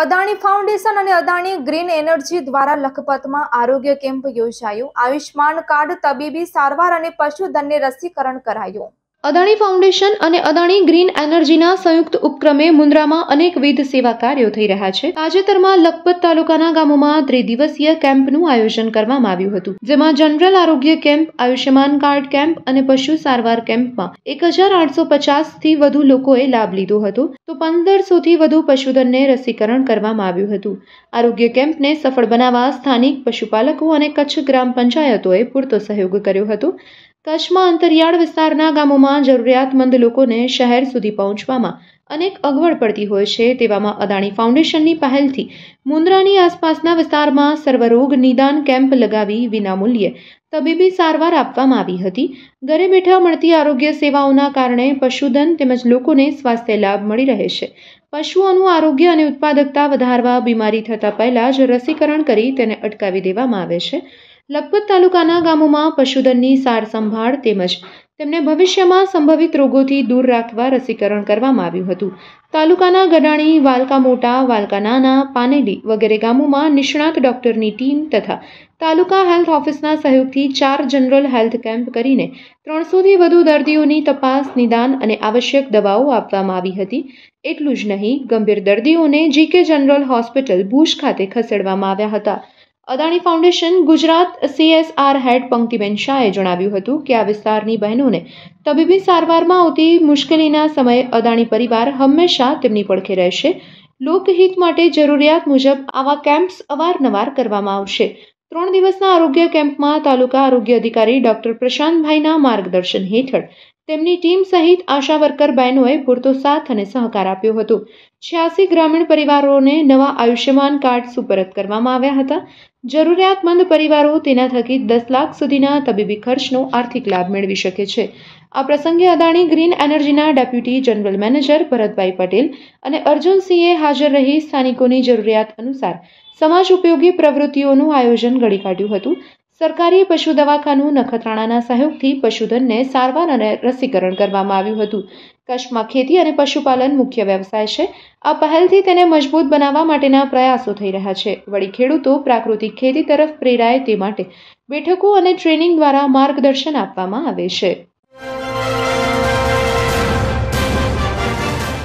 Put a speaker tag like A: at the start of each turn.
A: Adani foundation અને Adani green energy દ્વારા લખપતમાં આરોગ્ય કેમ્પ યોજાયો આયુષ્યમાન કાર્ડ તબીબી સારવાર અને પશુધનને રસીકરણ કરાયું અદાણી ફાઉન્ડેશન અને અદાણી ગ્રીન એનર્જીના સંયુક્ત ઉપક્રમે મુન્દ્રામાં અનેકવિધ સેવા કાર્યો થઈ રહ્યા છે તાજેતરમાં લખપત તાલુકાના ગામોમાં ત્રિદિવસીય કેમ્પનું આયોજન કરવામાં આવ્યું હતું જેમાં જનરલ આરોગ્ય કેમ્પ આયુષ્યમાન કાર્ડ કેમ્પ અને પશુ સારવાર કેમ્પમાં એક હજાર આઠસો પચાસથી વધુ લોકોએ લાભ લીધો હતો તો પંદરસોથી વધુ પશુધનને રસીકરણ કરવામાં આવ્યું હતું આરોગ્ય કેમ્પને સફળ બનાવવા સ્થાનિક પશુપાલકો અને કચ્છ ગ્રામ પંચાયતોએ પૂરતો સહયોગ કર્યો હતો કચ્છમાં અંતરિયાળ વિસ્તારના ગામોમાં જરૂરિયાતમંદ લોકોને શહેર સુધી પહોંચવામાં અનેક અગવડ પડતી હોય છે તેવામાં અદાણી ફાઉન્ડેશનની પહેલથી મુંદ્રાની આસપાસના વિસ્તારમાં સર્વરોગ નિદાન કેમ્પ લગાવી વિનામૂલ્યે તબીબી સારવાર આપવામાં આવી હતી ઘરે બેઠા મળતી આરોગ્ય સેવાઓના કારણે પશુધન તેમજ લોકોને સ્વાસ્થ્ય લાભ મળી રહે છે પશુઓનું આરોગ્ય અને ઉત્પાદકતા વધારવા બીમારી થતા પહેલાં જ રસીકરણ કરી તેને અટકાવી દેવામાં આવે છે લખપત તાલુકાના ગામોમાં પશુધનની સાર સંભાળ તેમજ તેમને ભવિષ્યમાં સંભવિત રોગોથી દૂર રાખવા રસીકરણ કરવામાં આવ્યું હતું તાલુકાના ગડાણી વાલકા મોટા વાલકા નાના પાનેલી વગેરે ગામોમાં નિષ્ણાત ડોક્ટરની ટીમ તથા તાલુકા હેલ્થ ઓફિસના સહયોગથી ચાર જનરલ હેલ્થ કેમ્પ કરીને ત્રણસોથી વધુ દર્દીઓની તપાસ નિદાન અને આવશ્યક દવાઓ આપવામાં આવી હતી એટલું જ નહીં ગંભીર દર્દીઓને જીકે જનરલ હોસ્પિટલ ભુજ ખાતે ખસેડવામાં આવ્યા હતા Adani foundation Gujarat CSR head પંક્તિબેન શાહે જણાવ્યું હતું કે આ વિસ્તારની બહેનોને તબીબી સારવારમાં આવતી મુશ્કેલીના સમયે અદાણી પરિવાર હંમેશા તેમની પડખે રહેશે લોકહિત માટે જરૂરિયાત મુજબ આવા કેમ્પ્સ અવારનવાર કરવામાં આવશે ત્રણ દિવસના આરોગ્ય કેમ્પમાં તાલુકા આરોગ્ય અધિકારી ડોક્ટર પ્રશાંતભાઈના માર્ગદર્શન હેઠળ તેમની ટીમ સહિત આશા વર્કર બહેનોએ પૂરતો સાથ અને સહકાર આપ્યો હતો છ્યાસી ગ્રામીણ પરિવારોને નવા આયુષ્યમાન કાર્ડ સુપરત કરવામાં આવ્યા હતા જરૂરિયાતમંદ પરિવારો તેના થકી દસ લાખ સુધીના તબીબી ખર્ચનો આર્થિક લાભ મેળવી શકે છે આ પ્રસંગે અદાણી ગ્રીન એનર્જીના ડેપ્યુટી જનરલ મેનેજર ભરતભાઈ પટેલ અને અર્જુનસિંહે હાજર રહી સ્થાનિકોની જરૂરિયાત અનુસાર સમાજ ઉપયોગી પ્રવૃત્તિઓનું આયોજન ઘડી કાઢ્યું હતું સરકારી પશુ દવાખાનું નખત્રાણાના સહયોગથી પશુધનને સારવાર અને રસીકરણ કરવામાં આવ્યું હતું કચ્છમાં ખેતી અને પશુપાલન મુખ્ય વ્યવસાય છે આ પહેલથી તેને મજબૂત બનાવવા માટેના પ્રયાસો થઈ રહ્યા છે વળી ખેડૂતો પ્રાકૃતિક ખેતી તરફ પ્રેરાય તે માટે બેઠકો અને ટ્રેનિંગ દ્વારા માર્ગદર્શન આપવામાં આવે છે